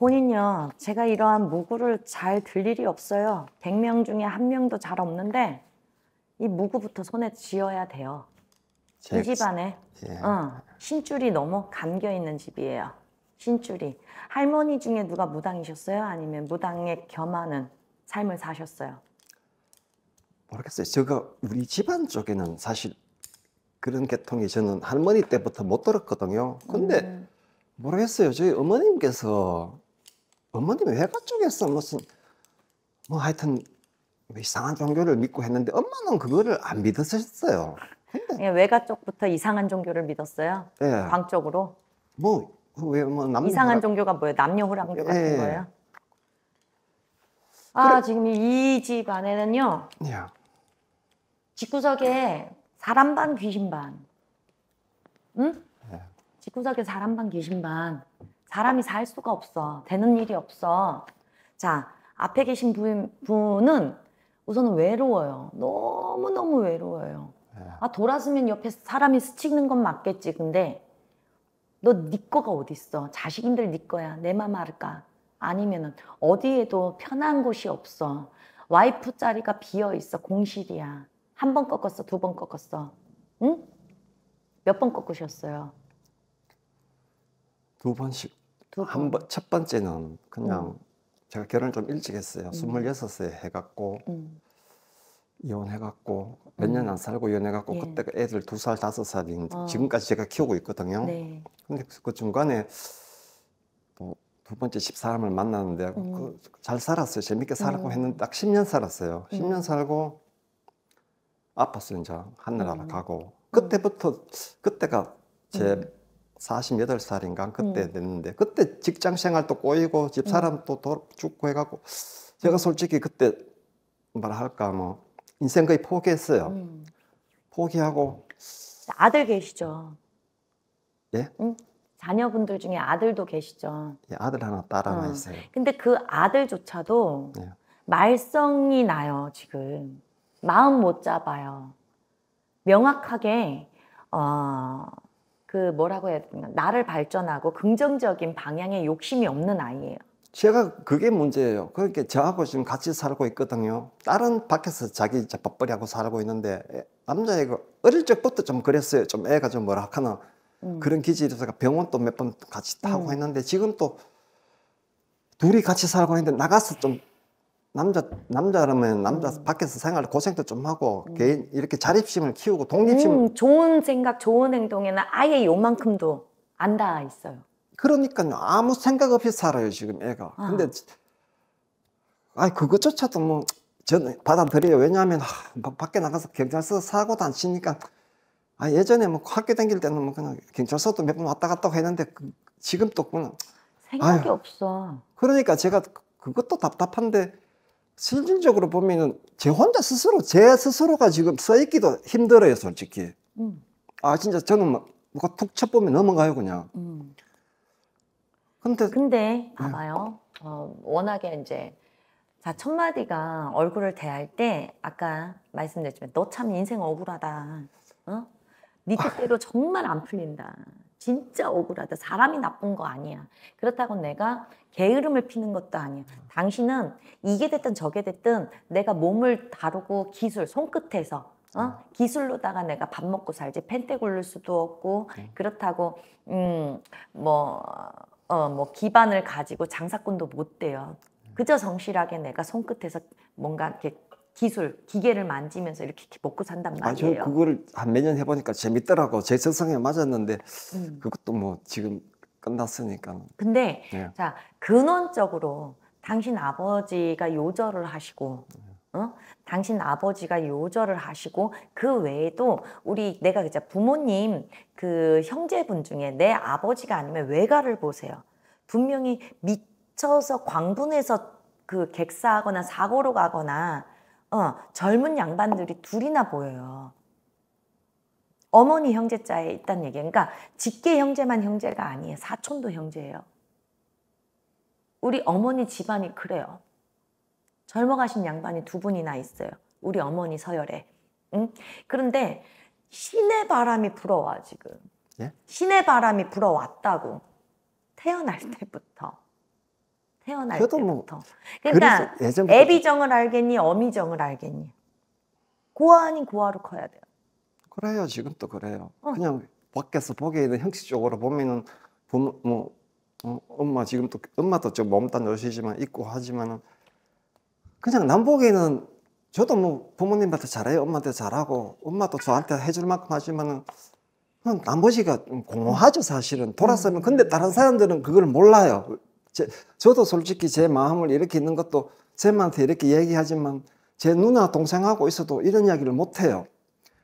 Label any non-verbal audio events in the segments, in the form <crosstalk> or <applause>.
본인요, 제가 이러한 무구를 잘 들 일이 없어요. 100명 중에 한 명도 잘 없는데 이 무구부터 손에 쥐어야 돼요. 이 집안에 예. 어, 신줄이 너무 감겨 있는 집이에요. 신줄이. 할머니 중에 누가 무당이셨어요? 아니면 무당에 겸하는 삶을 사셨어요? 모르겠어요. 제가 우리 집안 쪽에는 사실 그런 계통이 저는 할머니 때부터 못 들었거든요. 근데 음. 모르겠어요. 저희 어머님께서 어머님이 외가 쪽에서 무슨 뭐 하여튼 이상한 종교를 믿고 했는데 엄마는 그거를 안 믿었었어요. 근데 외가 쪽부터 이상한 종교를 믿었어요. 예. 광적으로. 뭐 왜뭐 그 남 이상한 호랑... 종교가 뭐예요? 남녀 호랑교 예. 같은 거예요? 아 그래... 지금 이 집 안에는요. 예. 집구석에 사람 반 귀신 반. 응? 예. 집구석에 사람 반 귀신 반. 사람이 살 수가 없어. 되는 일이 없어. 자, 앞에 계신 부 분은 우선은 외로워요. 너무너무 외로워요. 네. 아, 돌아서면 옆에 사람이 스치는 건 맞겠지. 근데 너네 거가 어딨어. 자식인들 네 거야. 내맘 알까. 아니면은 어디에도 편한 곳이 없어. 와이프 자리가 비어 있어. 공실이야. 한 번 꺾었어. 두 번 꺾었어. 응? 몇 번 꺾으셨어요? 두 번씩 한번첫 번째는 그냥 음. 제가 결혼을 좀 일찍 했어요. 음. 스물여섯 세 해갖고 음. 이혼해갖고 몇 년 안 살고 이혼해갖고 예. 그때가 애들 2살5 살인 어. 지금까지 제가 키우고 있거든요. 네. 근데 그, 그 중간에 뭐 두 번째 집 사람을 만났는데 그 음. 그, 잘 살았어요. 재밌게 살았고 음. 했는데 딱1 0년 살았어요. 1 0년 살고 아팠어요. 이제 하늘나라 음. 가고 그때부터 그때가 제 사십여덟 살인가 그때 네. 됐는데 그때 직장 생활도 꼬이고 집 네. 사람도 음. 죽고 해갖고 제가 솔직히 그때 말할까 뭐 인생 거의 포기했어요. 네. 포기하고 아들 계시죠? 예? 응? 자녀분들 중에 아들도 계시죠? 예, 아들 하나 딸 하나 어. 있어요. 근데 그 아들조차도 예. 말썽이 나요 지금 마음 못 잡아요. 명확하게 어. 그 뭐라고 해야 되나 나를 발전하고 긍정적인 방향에 욕심이 없는 아이예요. 제가 그게 문제예요. 그러니까 저하고 지금 같이 살고 있거든요. 딸은 밖에서 자기 밥벌이하고 살고 있는데 남자애가 어릴 적부터 좀 그랬어요. 좀 애가 좀 뭐라 하나 음. 그런 기질에서 병원도 몇 번 같이 타고 음. 했는데 지금 또 둘이 같이 살고 있는데 나가서 좀 남자 남자라면 남자 음. 밖에서 생활 고생도 좀 하고 음. 개인 이렇게 자립심을 키우고 독립심 음, 좋은 생각 좋은 행동에는 아예 요만큼도 안 닿아 있어요. 그러니까 아무 생각 없이 살아요 지금 애가. 아. 근데 아니 그것조차도 뭐 저는 받아들여요. 왜냐하면 아, 밖에 나가서 경찰서 사고도 안 치니까 아 예전에 뭐 학교 다닐 때는 뭐 그냥 경찰서도 몇 번 왔다 갔다 했는데 그, 지금 또 그냥 생각이 아유, 없어. 그러니까 제가 그, 그것도 답답한데 실질적으로 보면은 제 혼자 스스로 제 스스로가 지금 써 있기도 힘들어요 솔직히 음. 아 진짜 저는 막가툭 쳐보면 넘어가요 그냥 음. 근데 근데 음. 봐봐요 네. 어, 워낙에 이제 자첫 마디가 얼굴을 대할 때 아까 말씀드렸지만 너 참 인생 억울하다 어? 네 뜻대로 <laughs> 정말 안 풀린다 진짜 억울하다. 사람이 나쁜 거 아니야. 그렇다고 내가 게으름을 피는 것도 아니야. 당신은 이게 됐든 저게 됐든 내가 몸을 다루고 기술, 손끝에서 어? 기술로다가 내가 밥 먹고 살지 펜테 굴릴 수도 없고 네. 그렇다고 음 뭐 어, 뭐 기반을 가지고 장사꾼도 못 돼요. 그저 성실하게 내가 손끝에서 뭔가 이렇게 기술, 기계를 만지면서 이렇게 먹고 산단 말이에요. 아, 저 그거를 한 몇 년 해보니까 재밌더라고. 제 세상에 맞았는데 음. 그것도 뭐 지금 끝났으니까. 근데 네. 자 근원적으로 당신 아버지가 요절을 하시고 어? 당신 아버지가 요절을 하시고 그 외에도 우리 내가 이제 부모님 그 형제분 중에 내 아버지가 아니면 외가를 보세요. 분명히 미쳐서 광분해서 그 객사하거나 사고로 가거나 어, 젊은 양반들이 둘이나 보여요. 어머니 형제자에 있다는 얘기 그러니까 직계 형제만 형제가 아니에요. 사촌도 형제예요. 우리 어머니 집안이 그래요. 젊어가신 양반이 두 분이나 있어요. 우리 어머니 서열에. 응? 그런데 신의 바람이 불어와 지금. 예? 신의 바람이 불어왔다고. 태어날 때부터. 태어날 그래도 뭐 때부터. 뭐, 그러니까 애비정을 그렇죠. 알겠니 어미정을 알겠니. 고아 아닌 고아로 커야 돼요. 그래요. 지금도 그래요. 어. 그냥 밖에서 보게 있는 형식적으로 보면은 부모, 뭐 어, 엄마 지금도 엄마도 좀 몸단 여시지만 있고 하지만은 그냥 남 보기에는 저도 뭐 부모님한테 잘해요. 엄마한테 잘하고 엄마도 저한테 해줄 만큼 하지만은 남보시가 공허하죠 사실은 돌아서면 음. 근데 다른 사람들은 그걸 몰라요 제, 저도 솔직히 제 마음을 이렇게 있는 것도 쌤한테 이렇게 얘기하지만 제 누나 동생하고 있어도 이런 이야기를 못해요.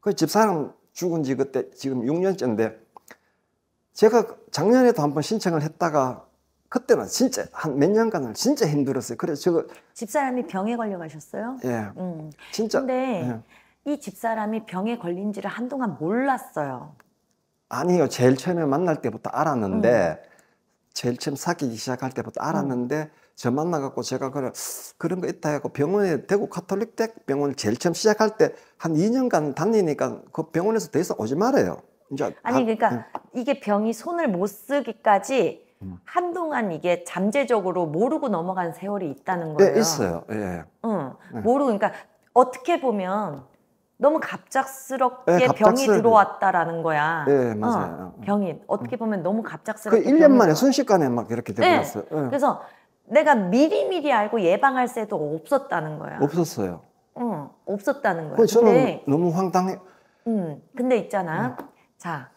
그 집사람 죽은 지 그때 지금 6년째인데 제가 작년에도 한번 신청을 했다가 그때는 진짜 한 몇 년간을 진짜 힘들었어요. 그래서 저 집사람이 병에 걸려 가셨어요? 예. 음. 진짜. 근데 예. 이 집사람이 병에 걸린지를 한동안 몰랐어요. 아니요. 제일 처음에 만날 때부터 알았는데 음. 제일 처음 사귀기 시작할 때부터 음. 알았는데 저 만나갖고 제가 그래 그런 거 있다 해고 병원에 대구 카톨릭 대 병원을 제일 처음 시작할 때 한 2년간 다니니까 그 병원에서 더 이상 오지 말아요. 이제 아니 그러니까 다, 이게 병이 손을 못 쓰기까지 음. 한동안 이게 잠재적으로 모르고 넘어간 세월이 있다는 네, 거예요. 네, 있어요. 예. 응, 네. 모르고 그러니까 어떻게 보면 너무 갑작스럽게 네, 병이 들어왔다라는 거야. 네, 네 맞아요. 어, 어, 병이 어떻게 어. 보면 너무 갑작스럽게. 그 1년 만에 순식간에 막 이렇게 되버렸어요. 네. 네. 그래서 내가 미리미리 알고 예방할 새도 없었다는 거야. 없었어요. 응, 없었다는 거야. 저는 근데, 너무 황당해. 음, 근데 있잖아. 음. 자,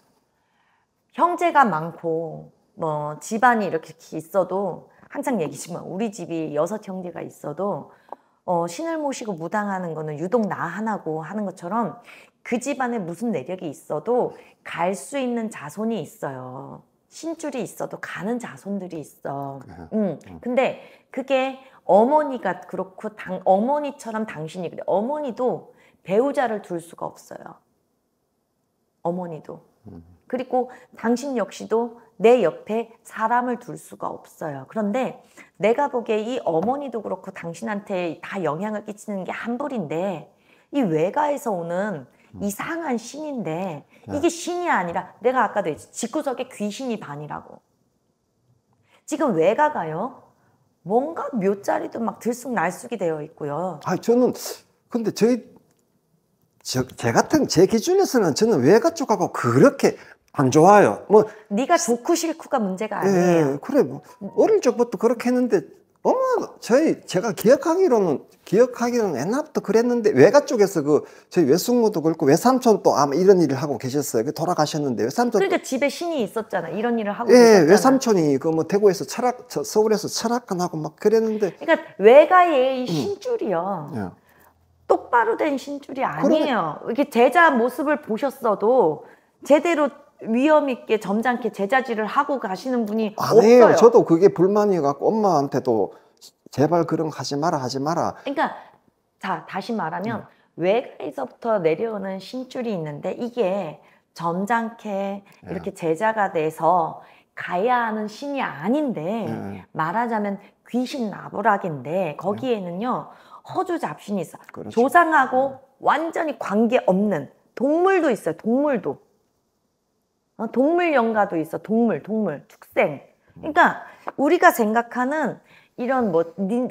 형제가 많고 뭐 집안이 이렇게 있어도 항상 얘기지만 뭐, 우리 집이 여섯 형제가 있어도 어, 신을 모시고 무당하는 거는 유독 나 하나고 하는 것처럼 그 집안에 무슨 내력이 있어도 갈 수 있는 자손이 있어요. 신줄이 있어도 가는 자손들이 있어. 응. 근데 그게 어머니가 그렇고 당, 어머니처럼 당신이 그래. 어머니도 배우자를 둘 수가 없어요. 어머니도. 응. 음. 그리고 당신 역시도 내 옆에 사람을 둘 수가 없어요. 그런데 내가 보기에 이 어머니도 그렇고 당신한테 다 영향을 끼치는 게 한불인데 이 외가에서 오는 음. 이상한 신인데 네. 이게 신이 아니라 내가 아까도 했지 집구석에 귀신이 반이라고 지금 외가가요 뭔가 묘자리도 막 들쑥날쑥이 되어 있고요. 아 저는 근데 저희 저, 제 같은 제 기준에서는 저는 외가 쪽하고 그렇게 안 좋아요. 뭐 네가 좋고 싫고가 문제가 예, 아니에요. 예, 그래 뭐 어릴 적부터 그렇게 했는데 어머 저희 제가 기억하기로는 기억하기로는 옛날부터 그랬는데 외가 쪽에서 그 저희 외숙모도 그렇고 외삼촌 도 아마 이런 일을 하고 계셨어요. 그 돌아가셨는데 외삼촌 그러니까 집에 신이 있었잖아. 이런 일을 하고 예, 계셨잖아. 외삼촌이 그 뭐 대구에서 철학 서울에서 철학관 하고 막 그랬는데 그러니까 외가의 음. 신줄이요. 음. 똑바로 된 신줄이 아니에요. 그러네. 이렇게 제자 모습을 보셨어도 제대로 위험 있게 점잖게 제자질을 하고 가시는 분이 아니에요. 없어요. 저도 그게 불만이 갖고 엄마한테도 제발 그런 거 하지 마라 하지 마라. 그러니까 자 다시 말하면 음. 외가에서부터 내려오는 신줄이 있는데 이게 점잖게 예. 이렇게 제자가 돼서 가야 하는 신이 아닌데 예. 예. 말하자면 귀신 나부락인데 거기에는요 허주 잡신이 있어. 그렇지. 조상하고 예. 완전히 관계 없는 동물도 있어요. 동물도. 어, 동물 연가도 있어. 동물, 동물, 축생. 그러니까 우리가 생각하는 이런 뭐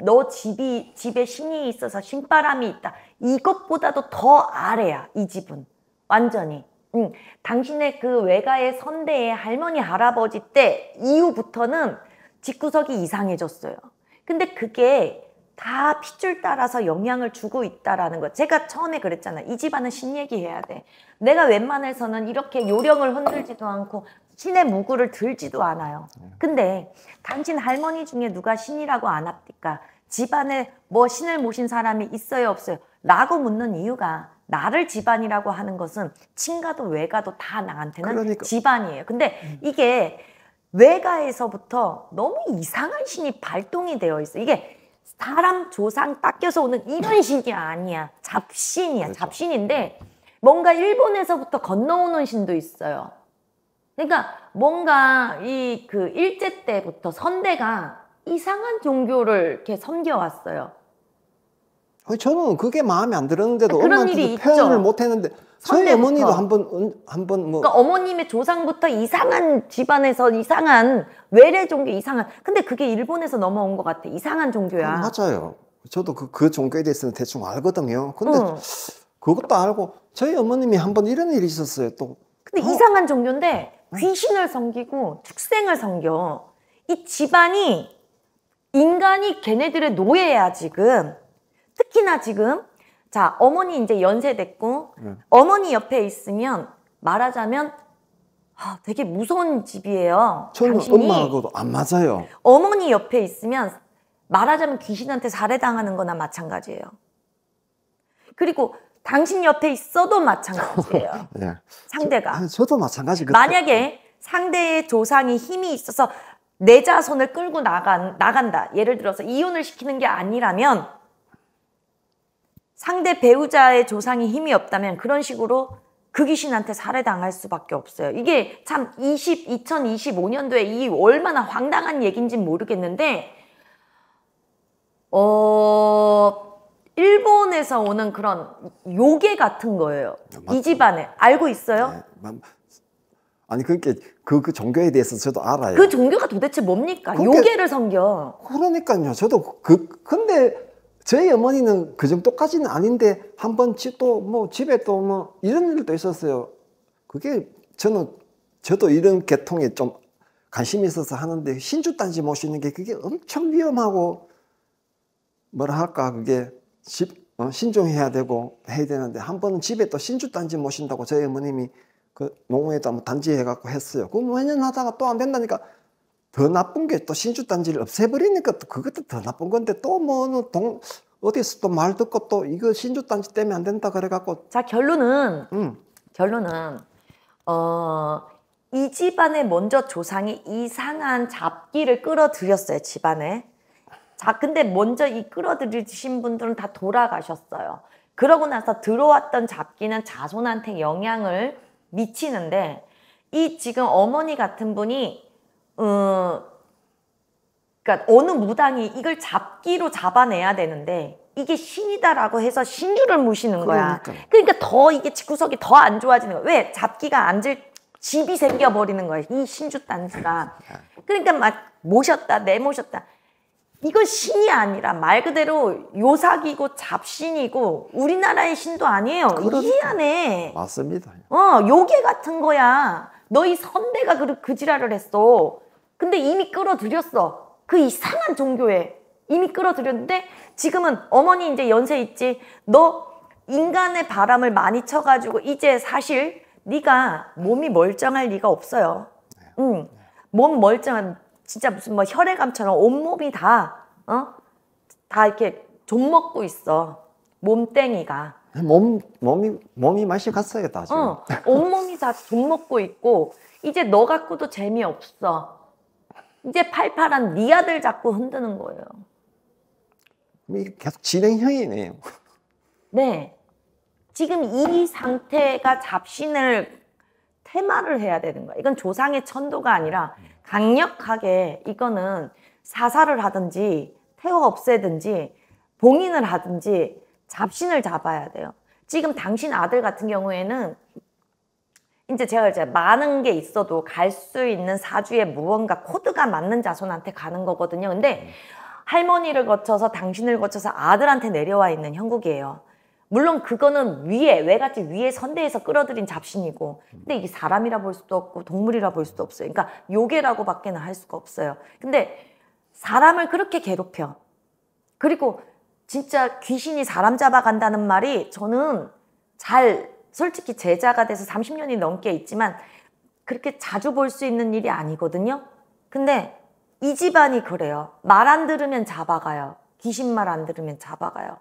너 집이 집에 신이 있어서 신바람이 있다. 이것보다도 더 아래야 이 집은 완전히. 응. 당신의 그 외가의 선대의 할머니 할아버지 때 이후부터는 집구석이 이상해졌어요. 근데 그게 다 핏줄 따라서 영향을 주고 있다라는 것. 제가 처음에 그랬잖아. 이 집안은 신 얘기해야 돼. 내가 웬만해서는 이렇게 요령을 흔들지도 않고 신의 무구를 들지도 않아요. 네. 근데 당신 할머니 중에 누가 신이라고 안 합니까? 집안에 뭐 신을 모신 사람이 있어요 없어요? 라고 묻는 이유가 나를 집안이라고 하는 것은 친가도 외가도 다 나한테는 그러니까. 집안이에요. 근데 음. 이게 외가에서부터 너무 이상한 신이 발동이 되어 있어. 이게 사람 조상 닦여서 오는 이런 신이 아니야. 잡신이야. 그렇죠. 잡신인데 뭔가 일본에서부터 건너오는 신도 있어요. 그러니까 뭔가 이 그 일제 때부터 선대가 이상한 종교를 이렇게 섬겨왔어요. 저는 그게 마음에 안 들었는데도 그러니까 그런 엄마한테 표현을 못 했는데 저희 어머니도 한번 음, 한번 뭐 그러니까 어머님의 조상부터 이상한 집안에서 이상한 외래 종교 이상한 근데 그게 일본에서 넘어온 것 같아 이상한 종교야 그, 맞아요 저도 그, 그 종교에 대해서는 대충 알거든요 근데 응. 그것도 알고 저희 어머님이 한번 이런 일이 있었어요 또 근데 어? 이상한 종교인데 귀신을 섬기고 축생을 섬겨 이 집안이 인간이 걔네들의 노예야 지금 특히나 지금 자, 어머니 이제 연세됐고 네. 어머니 옆에 있으면 말하자면 아, 되게 무서운 집이에요. 저는 엄마하고도 안 맞아요. 어머니 옆에 있으면 말하자면 귀신한테 살해당하는 거나 마찬가지예요. 그리고 당신 옆에 있어도 마찬가지예요. 네. <laughs> 상대가. 저, 아, 저도 마찬가지. 만약에 상대의 조상이 힘이 있어서 내 자손을 끌고 나간, 나간다. 예를 들어서 이혼을 시키는 게 아니라면 상대 배우자의 조상이 힘이 없다면 그런 식으로 그 귀신한테 살해당할 수밖에 없어요. 이게 참 20, 2025년도에 이 얼마나 황당한 얘기인지 모르겠는데 어 일본에서 오는 그런 요괴 같은 거예요. 아, 맞죠. 이 집안에 알고 있어요? 네. 아니 그러니까 그, 그 종교에 대해서 저도 알아요. 그 종교가 도대체 뭡니까? 그게, 그러니까 요괴를 섬겨. 그러니까요. 저도 그 근데 저희 어머니는 그 정도까지는 아닌데 한번또뭐 집에 또 뭐 이런 일도 있었어요. 그게 저는 저도 이런 계통에 좀 관심이 있어서 하는데 신주단지 모시는 게 그게 엄청 위험하고 뭐라 할까 그게 집, 어, 신중해야 되고 해야 되는데 한 번은 집에 또 신주단지 모신다고 저희 어머님이 그 농원에다 뭐 단지 해갖고 했어요. 그몇년 럼 뭐 하다가 또 안 된다니까 더 나쁜 게 또 신주단지를 없애버리니까 또 그것도 더 나쁜 건데 또뭐 동, 어디서 또 말 듣고 또 이거 신주단지 때문에 안 된다 그래갖고. 자, 결론은, 음. 결론은, 어, 이집안에 먼저 조상이 이상한 잡기를 끌어들였어요, 집안에. 자, 근데 먼저 이 끌어들이신 분들은 다 돌아가셨어요. 그러고 나서 들어왔던 잡기는 자손한테 영향을 미치는데, 이 지금 어머니 같은 분이 어, 그러니까 어느 무당이 이걸 잡기로 잡아내야 되는데 이게 신이다라고 해서 신주를 모시는 거야. 그러니까, 그러니까 더 이게 구석이더 안 좋아지는 거야. 왜 잡기가 앉을 집이 생겨버리는 거야. 이 신주 단스가 그러니까 막 모셨다 내모셨다. 이건 신이 아니라 말 그대로 요사기고 잡신이고 우리나라의 신도 아니에요. 희한해. 그렇죠. 맞습니다. 어, 요괴 같은 거야. 너희 선배가 그, 그 지랄을 했어. 근데 이미 끌어들였어. 그 이상한 종교에 이미 끌어들였는데 지금은 어머니 이제 연세 있지. 너 인간의 바람을 많이 쳐가지고 이제 사실 네가 몸이 멀쩡할 리가 없어요. 네. 응. 몸 멀쩡한 진짜 무슨 뭐 혈액암처럼 온몸이 다, 어? 다 이렇게 좀 먹고 있어. 몸땡이가. 몸, 몸이, 몸이 맛이 갔어요, 다 지금. 어, 온몸이 다좀 먹고 있고, 이제 너 갖고도 재미없어. 이제 팔팔한 니 네 아들 자꾸 흔드는 거예요. 계속 진행형이네요. 네. 지금 이 상태가 잡신을 테마를 해야 되는 거야. 이건 조상의 천도가 아니라 강력하게 이거는 사사를 하든지 태워 없애든지 봉인을 하든지 잡신을 잡아야 돼요. 지금 당신 아들 같은 경우에는 이제 제가 이제 많은 게 있어도 갈 수 있는 사주의 무언가 코드가 맞는 자손한테 가는 거거든요. 근데 음. 할머니를 거쳐서 당신을 거쳐서 아들한테 내려와 있는 형국이에요. 물론 그거는 위에 외갓집 위에 선대에서 끌어들인 잡신이고 음. 근데 이게 사람이라 볼 수도 없고 동물이라 볼 수도 없어요. 그러니까 요괴라고 밖에는 할 수가 없어요. 근데 사람을 그렇게 괴롭혀. 그리고 진짜 귀신이 사람 잡아간다는 말이 저는 잘 솔직히 제자가 돼서 30년이 넘게 있지만 그렇게 자주 볼 수 있는 일이 아니거든요. 근데 이 집안이 그래요. 말 안 들으면 잡아가요. 귀신 말 안 들으면 잡아가요.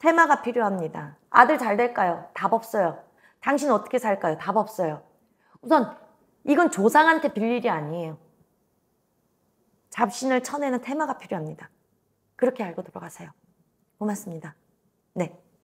테마가 필요합니다. 아들 잘 될까요? 답 없어요. 당신 어떻게 살까요? 답 없어요. 우선 이건 조상한테 빌 일이 아니에요. 잡신을 쳐내는 테마가 필요합니다. 그렇게 알고 들어가세요. 고맙습니다. 네.